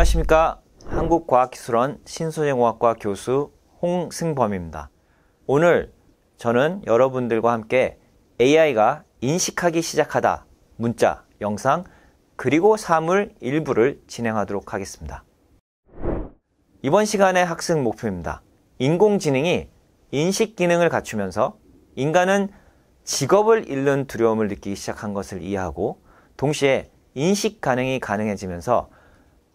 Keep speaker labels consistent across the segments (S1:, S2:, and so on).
S1: 안녕하십니까. 한국과학기술원 신소재공학과 교수 홍승범입니다. 오늘 저는 여러분들과 함께 AI가 인식하기 시작하다 문자, 영상, 그리고 사물 일부를 진행하도록 하겠습니다. 이번 시간의 학습 목표입니다. 인공지능이 인식 기능을 갖추면서 인간은 직업을 잃는 두려움을 느끼기 시작한 것을 이해하고 동시에 인식 가능이 가능해지면서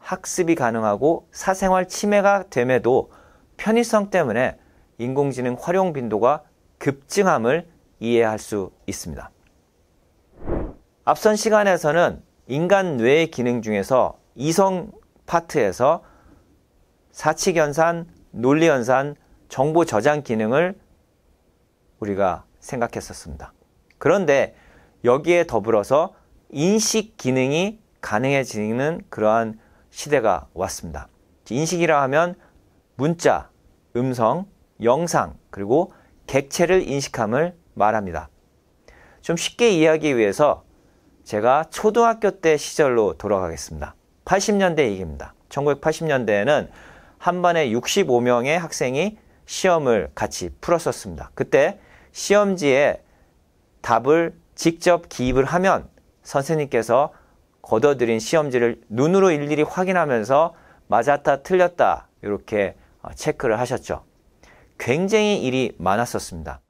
S1: 학습이 가능하고 사생활 침해가 됨에도 편의성 때문에 인공지능 활용 빈도가 급증함을 이해할 수 있습니다. 앞선 시간에서는 인간 뇌의 기능 중에서 이성 파트에서 사칙연산, 논리연산, 정보 저장 기능을 우리가 생각했었습니다. 그런데 여기에 더불어서 인식 기능이 가능해지는 그러한 시대가 왔습니다. 인식이라 하면 문자, 음성, 영상, 그리고 객체를 인식함을 말합니다. 좀 쉽게 이해하기 위해서 제가 초등학교 때 시절로 돌아가겠습니다. 80년대 얘기입니다. 1980년대에는 한 반에 65명의 학생이 시험을 같이 풀었었습니다. 그때 시험지에 답을 직접 기입을 하면 선생님께서 걷어들인 시험지를 눈으로 일일이 확인하면서 맞았다 틀렸다 이렇게 어, 체크를 하셨죠. 굉장히 일이 많았었습니다.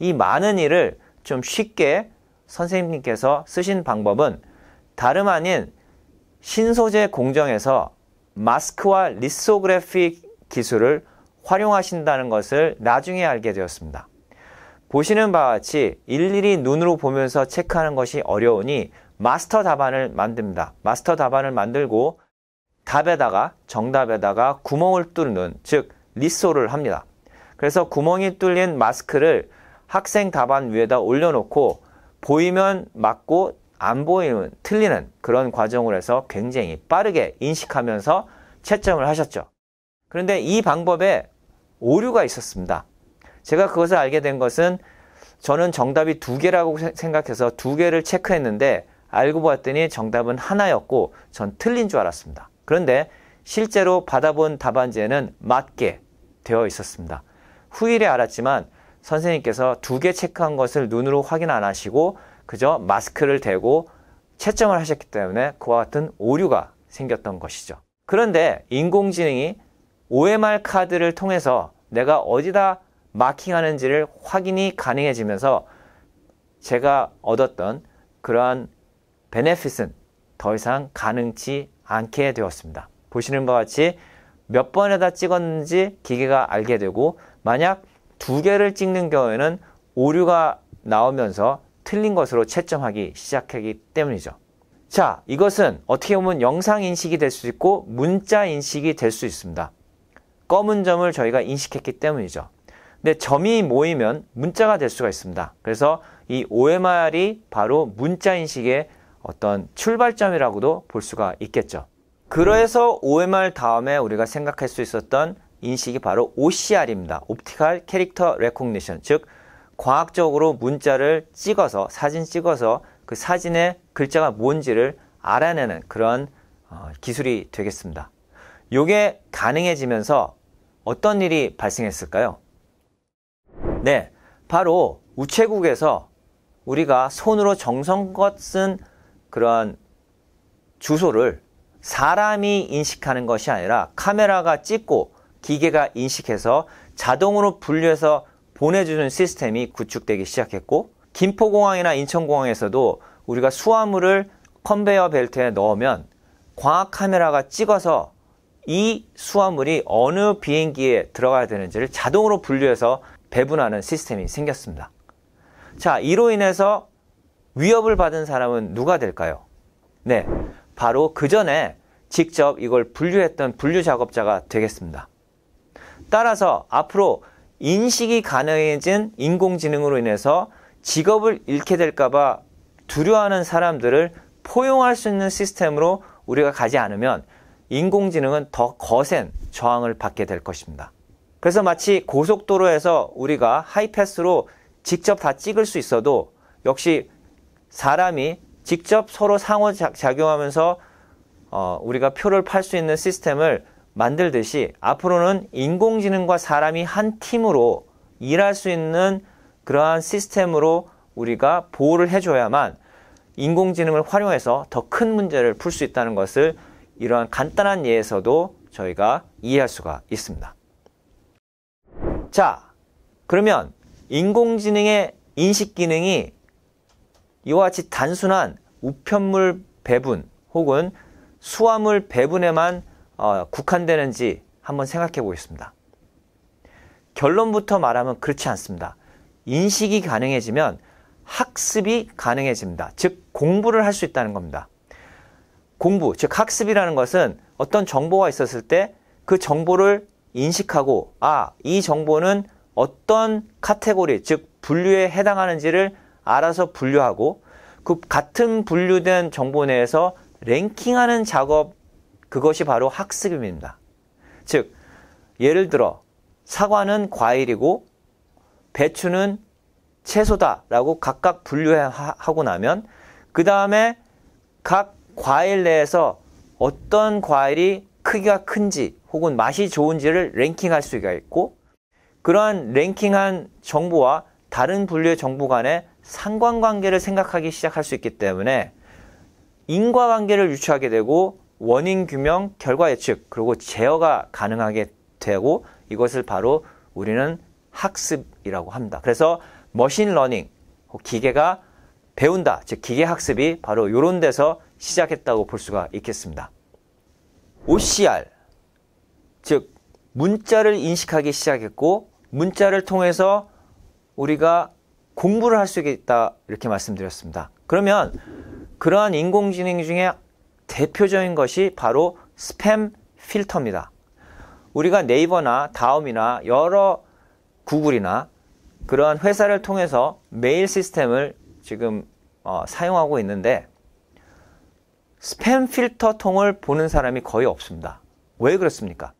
S1: 이 많은 일을 좀 쉽게 선생님께서 쓰신 방법은 다름 아닌 신소재 공정에서 마스크와 리소그래피 기술을 활용하신다는 것을 나중에 알게 되었습니다. 보시는 바와 같이 일일이 눈으로 보면서 체크하는 것이 어려우니 마스터 답안을 만듭니다. 마스터 답안을 만들고 답에다가 정답에다가 구멍을 뚫는 즉 리소를 합니다. 그래서 구멍이 뚫린 마스크를 학생 답안 위에다 올려놓고 보이면 맞고 안 보이면 틀리는 그런 과정을 해서 굉장히 빠르게 인식하면서 채점을 하셨죠. 그런데 이 방법에 오류가 있었습니다. 제가 그것을 알게 된 것은 저는 정답이 두 개라고 생각해서 두 개를 체크했는데 알고 봤더니 정답은 하나였고 전 틀린 줄 알았습니다. 그런데 실제로 받아본 답안지에는 맞게 되어 있었습니다. 후일에 알았지만 선생님께서 두 개 체크한 것을 눈으로 확인 안 하시고 그저 마스크를 대고 채점을 하셨기 때문에 그와 같은 오류가 생겼던 것이죠. 그런데 인공지능이 OMR 카드를 통해서 내가 어디다 마킹하는지를 확인이 가능해지면서 제가 얻었던 그러한 베네핏은 더 이상 가능치 않게 되었습니다. 보시는 바와 같이 몇 번에다 찍었는지 기계가 알게 되고 만약 두 개를 찍는 경우에는 오류가 나오면서 틀린 것으로 채점하기 시작하기 때문이죠. 자, 이것은 어떻게 보면 영상 인식이 될 수 있고 문자 인식이 될 수 있습니다. 검은 점을 저희가 인식했기 때문이죠. 근데 점이 모이면 문자가 될 수가 있습니다. 그래서 이 OMR이 바로 문자 인식의 어떤 출발점이라고도 볼 수가 있겠죠. 그래서 OMR 다음에 우리가 생각할 수 있었던 인식이 바로 OCR입니다. Optical Character Recognition. 즉, 과학적으로 문자를 찍어서, 사진 찍어서 그 사진의 글자가 뭔지를 알아내는 그런 어, 기술이 되겠습니다. 요게 가능해지면서 어떤 일이 발생했을까요? 네. 바로 우체국에서 우리가 손으로 정성껏 쓴 그러한 주소를 사람이 인식하는 것이 아니라 카메라가 찍고 기계가 인식해서 자동으로 분류해서 보내주는 시스템이 구축되기 시작했고 김포공항이나 인천공항에서도 우리가 수화물을 컨베이어 벨트에 넣으면 광학 카메라가 찍어서 이 수화물이 어느 비행기에 들어가야 되는지를 자동으로 분류해서 배분하는 시스템이 생겼습니다. 자, 이로 인해서 위협을 받은 사람은 누가 될까요? 네, 바로 그 전에 직접 이걸 분류했던 분류 작업자가 되겠습니다. 따라서 앞으로 인식이 가능해진 인공지능으로 인해서 직업을 잃게 될까봐 두려워하는 사람들을 포용할 수 있는 시스템으로 우리가 가지 않으면 인공지능은 더 거센 저항을 받게 될 것입니다. 그래서 마치 고속도로에서 우리가 하이패스로 직접 다 찍을 수 있어도 역시 사람이 직접 서로 상호 작용하면서 어, 우리가 표를 팔 수 있는 시스템을 만들듯이 앞으로는 인공지능과 사람이 한 팀으로 일할 수 있는 그러한 시스템으로 우리가 보호를 해줘야만 인공지능을 활용해서 더 큰 문제를 풀 수 있다는 것을 이러한 간단한 예에서도 저희가 이해할 수가 있습니다. 자, 그러면 인공지능의 인식 기능이 이와 같이 단순한 우편물 배분 혹은 수화물 배분에만 어, 국한되는지 한번 생각해 보겠습니다. 결론부터 말하면 그렇지 않습니다. 인식이 가능해지면 학습이 가능해집니다. 즉, 공부를 할 수 있다는 겁니다. 공부, 즉, 학습이라는 것은 어떤 정보가 있었을 때 그 정보를 인식하고, 아, 이 정보는 어떤 카테고리, 즉, 분류에 해당하는지를 알아서 분류하고 그 같은 분류된 정보 내에서 랭킹하는 작업 그것이 바로 학습입니다. 즉 예를 들어 사과는 과일이고 배추는 채소다라고 각각 분류하고 나면 그 다음에 각 과일 내에서 어떤 과일이 크기가 큰지 혹은 맛이 좋은지를 랭킹할 수가 있고 그러한 랭킹한 정보와 다른 분류의 정보 간에 상관관계를 생각하기 시작할 수 있기 때문에 인과관계를 유추하게 되고 원인 규명, 결과 예측, 그리고 제어가 가능하게 되고 이것을 바로 우리는 학습이라고 합니다. 그래서 머신러닝, 그 기계가 배운다, 즉 기계 학습이 바로 이런 데서 시작했다고 볼 수가 있겠습니다. OCR, 즉 문자를 인식하기 시작했고 문자를 통해서 우리가 공부를 할 수 있다 이렇게 말씀드렸습니다. 그러면 그러한 인공지능 중에 대표적인 것이 바로 스팸 필터입니다. 우리가 네이버나 다음이나 여러 구글이나 그러한 회사를 통해서 메일 시스템을 지금 어, 사용하고 있는데 스팸 필터 통을 보는 사람이 거의 없습니다. 왜 그렇습니까?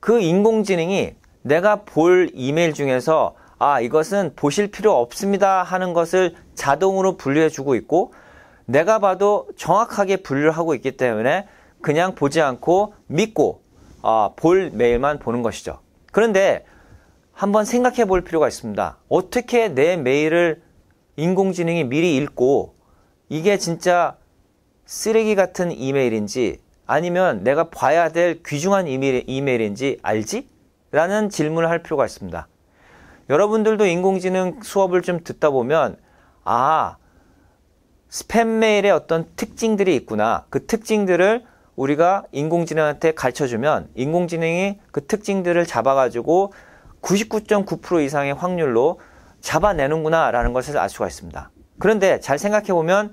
S1: 그 인공지능이 내가 볼 이메일 중에서 아, 이것은 보실 필요 없습니다 하는 것을 자동으로 분류해 주고 있고 내가 봐도 정확하게 분류를 하고 있기 때문에 그냥 보지 않고 믿고 아, 볼 메일만 보는 것이죠. 그런데 한번 생각해 볼 필요가 있습니다. 어떻게 내 메일을 인공지능이 미리 읽고 이게 진짜 쓰레기 같은 이메일인지 아니면 내가 봐야 될 귀중한 이메일, 이메일인지 알지? 라는 질문을 할 필요가 있습니다. 여러분들도 인공지능 수업을 좀 듣다 보면 아 스팸 메일의 어떤 특징들이 있구나 그 특징들을 우리가 인공지능한테 가르쳐주면 인공지능이 그 특징들을 잡아가지고 99.9% 이상의 확률로 잡아내는구나 라는 것을 알 수가 있습니다. 그런데 잘 생각해 보면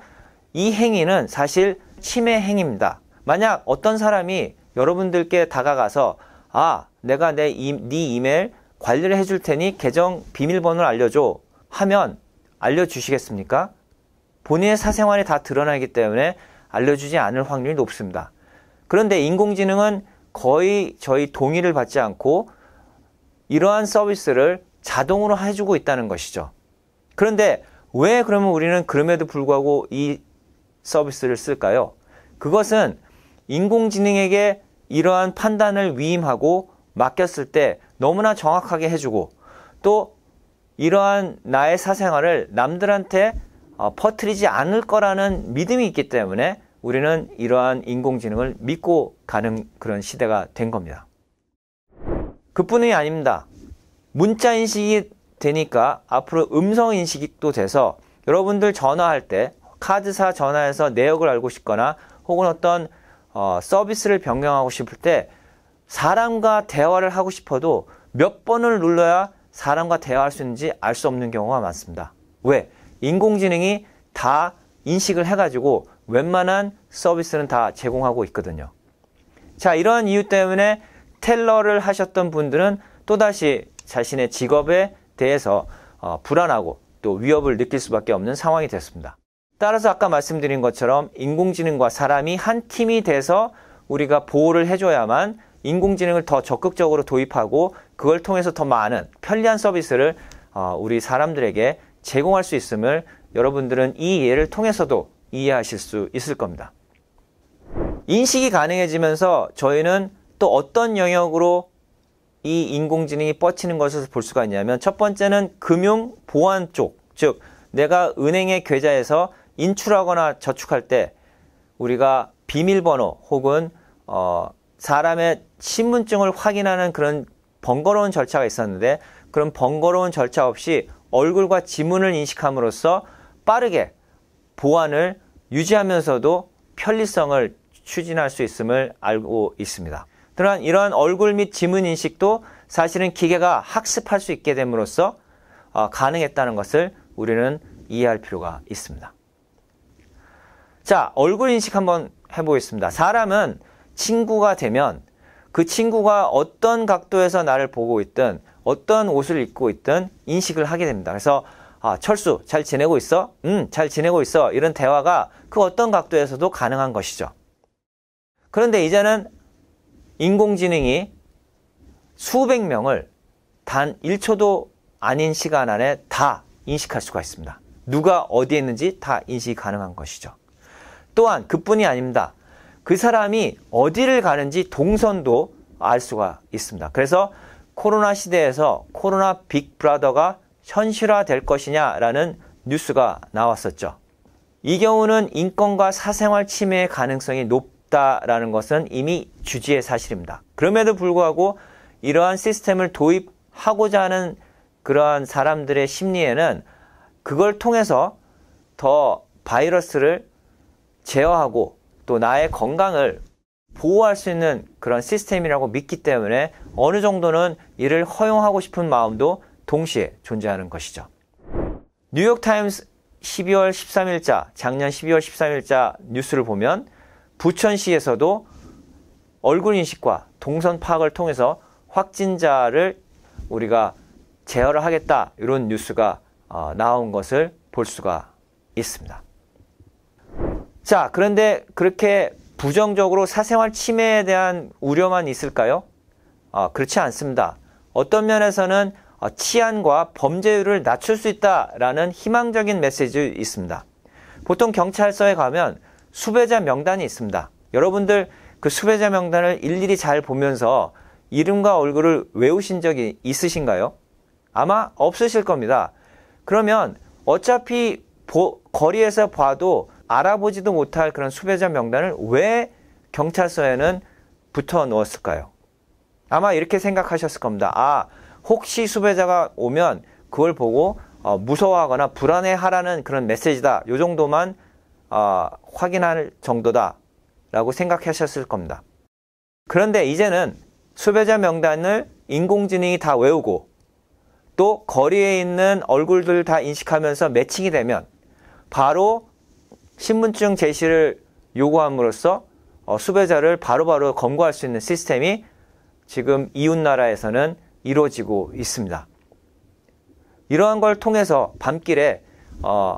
S1: 이 행위는 사실 침해 행위입니다. 만약 어떤 사람이 여러분들께 다가가서 아 내가 내 이, 네 이메일 관리를 해줄 테니 계정 비밀번호를 알려줘 하면 알려주시겠습니까? 본인의 사생활이 다 드러나기 때문에 알려주지 않을 확률이 높습니다. 그런데 인공지능은 거의 저희 동의를 받지 않고 이러한 서비스를 자동으로 해주고 있다는 것이죠. 그런데 왜 그러면 우리는 그럼에도 불구하고 이 서비스를 쓸까요? 그것은 인공지능에게 이러한 판단을 위임하고 맡겼을 때 너무나 정확하게 해주고 또 이러한 나의 사생활을 남들한테 어, 퍼뜨리지 않을 거라는 믿음이 있기 때문에 우리는 이러한 인공지능을 믿고 가는 그런 시대가 된 겁니다. 그뿐이 아닙니다. 문자 인식이 되니까 앞으로 음성 인식도 돼서 여러분들 전화할 때 카드사 전화해서 내역을 알고 싶거나 혹은 어떤 어, 서비스를 변경하고 싶을 때 사람과 대화를 하고 싶어도 몇 번을 눌러야 사람과 대화할 수 있는지 알 수 없는 경우가 많습니다. 왜? 인공지능이 다 인식을 해가지고 웬만한 서비스는 다 제공하고 있거든요. 자, 이런 이유 때문에 텔러를 하셨던 분들은 또다시 자신의 직업에 대해서 어, 불안하고 또 위협을 느낄 수밖에 없는 상황이 됐습니다. 따라서 아까 말씀드린 것처럼 인공지능과 사람이 한 팀이 돼서 우리가 보호를 해줘야만 인공지능을 더 적극적으로 도입하고 그걸 통해서 더 많은 편리한 서비스를 어, 우리 사람들에게 제공할 수 있음을 여러분들은 이 예를 통해서도 이해하실 수 있을 겁니다. 인식이 가능해지면서 저희는 또 어떤 영역으로 이 인공지능이 뻗치는 것을 볼 수가 있냐면 첫 번째는 금융 보안 쪽, 즉 내가 은행의 계좌에서 인출하거나 저축할 때 우리가 비밀번호 혹은 어, 사람의 신분증을 확인하는 그런 번거로운 절차가 있었는데 그런 번거로운 절차 없이 얼굴과 지문을 인식함으로써 빠르게 보안을 유지하면서도 편리성을 추진할 수 있음을 알고 있습니다. 그러한 이러한 얼굴 및 지문 인식도 사실은 기계가 학습할 수 있게 됨으로써 어, 가능했다는 것을 우리는 이해할 필요가 있습니다. 자, 얼굴 인식 한번 해보겠습니다. 사람은 친구가 되면 그 친구가 어떤 각도에서 나를 보고 있든 어떤 옷을 입고 있든 인식을 하게 됩니다. 그래서 아, 철수, 잘 지내고 있어? 음, 잘 지내고 있어. 이런 대화가 그 어떤 각도에서도 가능한 것이죠. 그런데 이제는 인공지능이 수백 명을 단 1초도 아닌 시간 안에 다 인식할 수가 있습니다. 누가 어디에 있는지 다 인식이 가능한 것이죠. 또한 그뿐이 아닙니다. 그 사람이 어디를 가는지 동선도 알 수가 있습니다. 그래서 코로나 시대에서 코로나 빅브라더가 현실화 될 것이냐라는 뉴스가 나왔었죠. 이 경우는 인권과 사생활 침해의 가능성이 높다라는 것은 이미 주지의 사실입니다. 그럼에도 불구하고 이러한 시스템을 도입하고자 하는 그러한 사람들의 심리에는 그걸 통해서 더 바이러스를 제어하고 또 나의 건강을 보호할 수 있는 그런 시스템이라고 믿기 때문에 어느 정도는 이를 허용하고 싶은 마음도 동시에 존재하는 것이죠. 뉴욕타임스 12월 13일자, 작년 12월 13일자 뉴스를 보면 부천시에서도 얼굴 인식과 동선 파악을 통해서 확진자를 우리가 제어를 하겠다 이런 뉴스가 어, 나온 것을 볼 수가 있습니다. 자, 그런데 그렇게 부정적으로 사생활 침해에 대한 우려만 있을까요? 아, 그렇지 않습니다. 어떤 면에서는 어, 치안과 범죄율을 낮출 수 있다라는 희망적인 메시지 있습니다. 보통 경찰서에 가면 수배자 명단이 있습니다. 여러분들 그 수배자 명단을 일일이 잘 보면서 이름과 얼굴을 외우신 적이 있으신가요? 아마 없으실 겁니다. 그러면 어차피 거리에서 봐도 알아보지도 못할 그런 수배자 명단을 왜 경찰서에는 붙어 놓았을까요? 아마 이렇게 생각하셨을 겁니다. 아, 혹시 수배자가 오면 그걸 보고 어, 무서워하거나 불안해하라는 그런 메시지다. 요 정도만 어, 확인할 정도다라고 생각하셨을 겁니다. 그런데 이제는 수배자 명단을 인공지능이 다 외우고 또 거리에 있는 얼굴들 다 인식하면서 매칭이 되면 바로 신분증 제시를 요구함으로써 어, 수배자를 바로바로 검거할 수 있는 시스템이 지금 이웃나라에서는 이루어지고 있습니다. 이러한 걸 통해서 밤길에 어,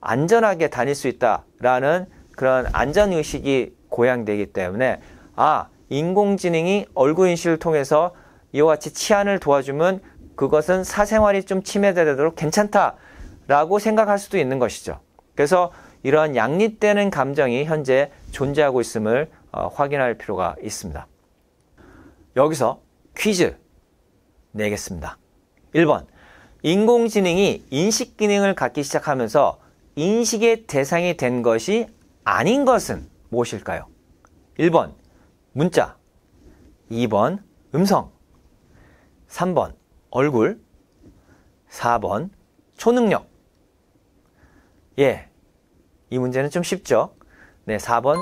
S1: 안전하게 다닐 수 있다라는 그런 안전의식이 고양되기 때문에 아, 인공지능이 얼굴인식을 통해서 이와 같이 치안을 도와주면 그것은 사생활이 좀 침해되도록 괜찮다라고 생각할 수도 있는 것이죠. 그래서 이러한 양립되는 감정이 현재 존재하고 있음을 어, 확인할 필요가 있습니다. 여기서 퀴즈 내겠습니다. 1번. 인공지능이 인식 기능을 갖기 시작하면서 인식의 대상이 된 것이 아닌 것은 무엇일까요? 1번. 문자. 2번. 음성. 3번. 얼굴. 4번. 초능력. 예. 이 문제는 좀 쉽죠? 네, 4번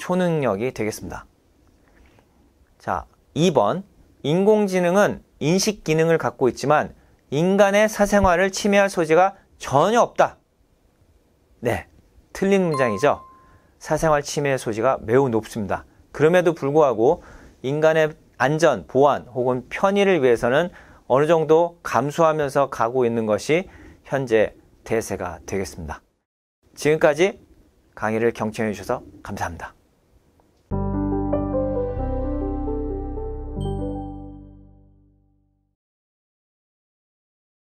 S1: 초능력이 되겠습니다. 자, 2번 인공지능은 인식 기능을 갖고 있지만 인간의 사생활을 침해할 소지가 전혀 없다. 네, 틀린 문장이죠. 사생활 침해의 소지가 매우 높습니다. 그럼에도 불구하고 인간의 안전, 보안 혹은 편의를 위해서는 어느 정도 감수하면서 가고 있는 것이 현재 대세가 되겠습니다. 지금까지 강의를 경청해 주셔서 감사합니다.